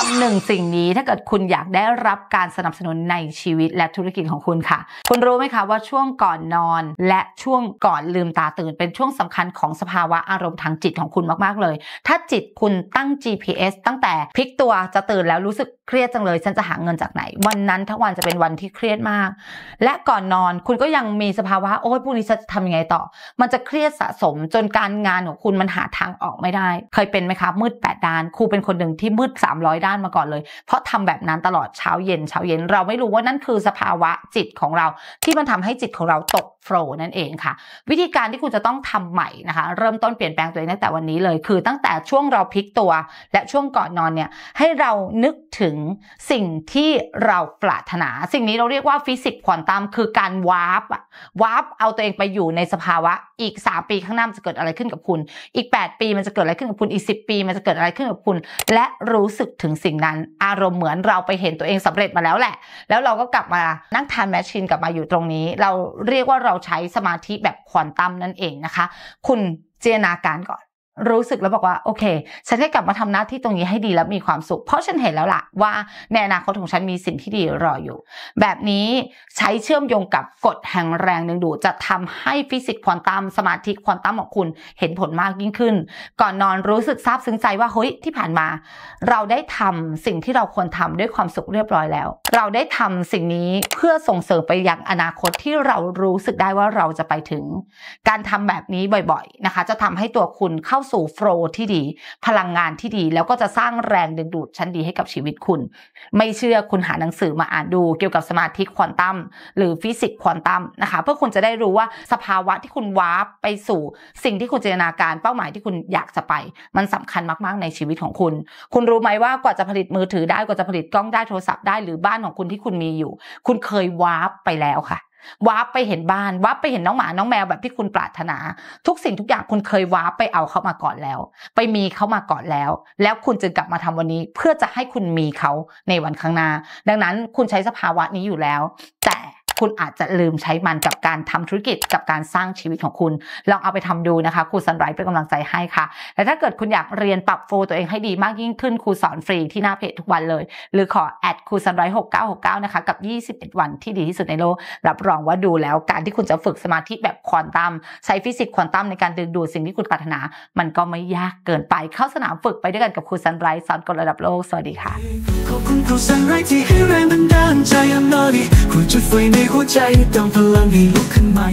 ทำหนึ่งสิ่งนี้ถ้าเกิดคุณอยากได้รับการสนับสนุนในชีวิตและธุรกิจของคุณค่ะ คุณรู้ไหมคะว่าช่วงก่อนนอนและช่วงก่อนลืมตาตื่น เป็นช่วงสำคัญของสภาวะอารมณ์ทางจิตของคุณมาก ๆ เลย ถ้าจิตคุณตั้ง GPS ตั้งแต่พลิกตัวจะตื่นแล้วรู้สึกเครียดจังเลย ฉันจะหาเงินจากไหน วันนั้นทั้งวันจะเป็นวันที่เครียดมาก และก่อนนอนคุณก็ยังมีสภาวะโอ้ยพวกนี้จะทำยังไงต่อ มันจะเครียดสะสม จนการงานของคุณมันหาทางออกไม่ได้ เคยเป็นไหมคะ มืด8ด้านครูเป็นคนหนึ่งที่มืด 300ด้านมาก่อนเลย เพราะทำแบบนั้นตลอดเช้าเย็นเช้าเย็น เราไม่รู้ว่านั่นคือสภาวะจิตของเราที่มันทำให้จิตของเราตกโฟลนั่นเองค่ะวิธีการที่คุณจะต้องทำใหม่นะคะเริ่มต้นเปลี่ยนแปลงตัวเองตั้งแต่วันนี้เลย คือตั้งแต่ช่วงเราพลิกตัว และช่วงก่อนนอนเนี่ยให้เรานึกถึงสิ่งที่เราปรารถนา สิ่งนี้เราเรียกว่าฟิสิกส์ควอนตัมคือการวาร์ปวาร์ปเอาตัวเองไปอยู่ในสภาวะอีก 3 ปีข้างหน้าจะเกิดอะไรขึ้นกับคุณอีก 8 ปีมันจะเกิดอะไรขึ้นกับคุณอีก10ปี มันจะเกิดอะไรขึ้นกับคุณและรู้สึกถึงึงสิ่งนั้นอารมณ์เหมือนเราไปเห็นตัวเองสำเร็จมาแล้วแหละ แล้วเราก็กลับมานั่งทานแมชชีนกลับมาอยู่ตรงนี้ เราเรียกว่าเราใช้สมาธิแบบควอนตัมนั่นเองนะคะ คุณเจนาการก่อนรู้สึกแล้วบอกว่าโอเค ฉันจะกลับมาทำหน้าที่ตรงนี้ให้ดีและมีความสุข เพราะฉันเห็นแล้วล่ะว่า ในอนาคตของฉันมีสิ่งที่ดีรออยู่ แบบนี้ใช้เชื่อมโยงกับกฎแห่งแรงดึงดูดจะทำให้ฟิสิกส์ควอนตัม สมาธิควอนตัมของคุณเห็นผลมากยิ่งขึ้น ก่อนนอนรู้สึกซาบซึ้งใจว่าเฮ้ยที่ผ่านมา เราได้ทำสิ่งที่เราควรทำด้วยความสุขเรียบร้อยแล้ว เราได้ทำสิ่งนี้เพื่อส่งเสริมไปยังอนาคตที่เรารู้สึกได้ว่าเราจะไปถึง การทำแบบนี้บ่อยๆนะคะ จะทำให้ตัวคุณเข้าสู่โฟลที่ดี พลังงานที่ดี แล้วก็จะสร้างแรงดึงดูดชั้นดีให้กับชีวิตคุณ ไม่เชื่อคุณหาหนังสือมาอ่านดูเกี่ยวกับสมาธิควอนตัมหรือฟิสิกส์ควอนตัม นะคะ เพื่อคุณจะได้รู้ว่าสภาวะที่คุณวาร์ปไปสู่ สิ่งที่คุณจินตนาการเป้าหมายที่คุณอยากจะไป มันสำคัญมากๆในชีวิตของคุณ คุณรู้ไหมว่ากว่าจะผลิตมือถือได้กว่าจะผลิตกล้องได้โทรศัพท์ได้หรือบ้านของคุณที่คุณมีอยู่ คุณเคยวาร์ปไปแล้วค่ะวาร์ปไปเห็นบ้าน วาร์ปไปเห็นน้องหมาน้องแมวแบบที่คุณปรารถนา ทุกสิ่งทุกอย่างคุณเคยวาร์ปไปเอาเขามาก่อนแล้ว ไปมีเขามาก่อนแล้วแล้วคุณจึงกลับมาทำวันนี้ เพื่อจะให้คุณมีเขาในวันข้างหน้า ดังนั้นคุณใช้สภาวะนี้อยู่แล้ว แต่คุณอาจจะลืมใช้มันกับการทำธุรกิจกับการสร้างชีวิตของคุณลองเอาไปทำดูนะคะครูสันไรเป็นกำลังใจให้ค่ะ และถ้าเกิดคุณอยากเรียนปรับโฟตัวเองให้ดีมากยิ่งขึ้นครูสอนฟรีที่หน้าเพจทุกวันเลย หรือขอแอดครูสันไรหกเก้าหกเก้านะคะ กับยี่สิบเอ็ดวันที่ดีที่สุดในโลก รับรองว่าดูแล้วการที่คุณจะฝึกสมาธิแบบควอนตัมใช้ฟิสิกส์ควอนตัมในการดึงดูดสิ่งที่คุณปรารถนา มันก็ไม่ยากเกินไปเข้าสนามฝึกไปด้วยกันกับครูสันไรสอนกลระดับโลกสวัสดีค่ะขอบคุณครูสันไรที่ให้แรงบันดาจุดไฟในหัวใจเติมพลังให้ลุกขึ้นใหม่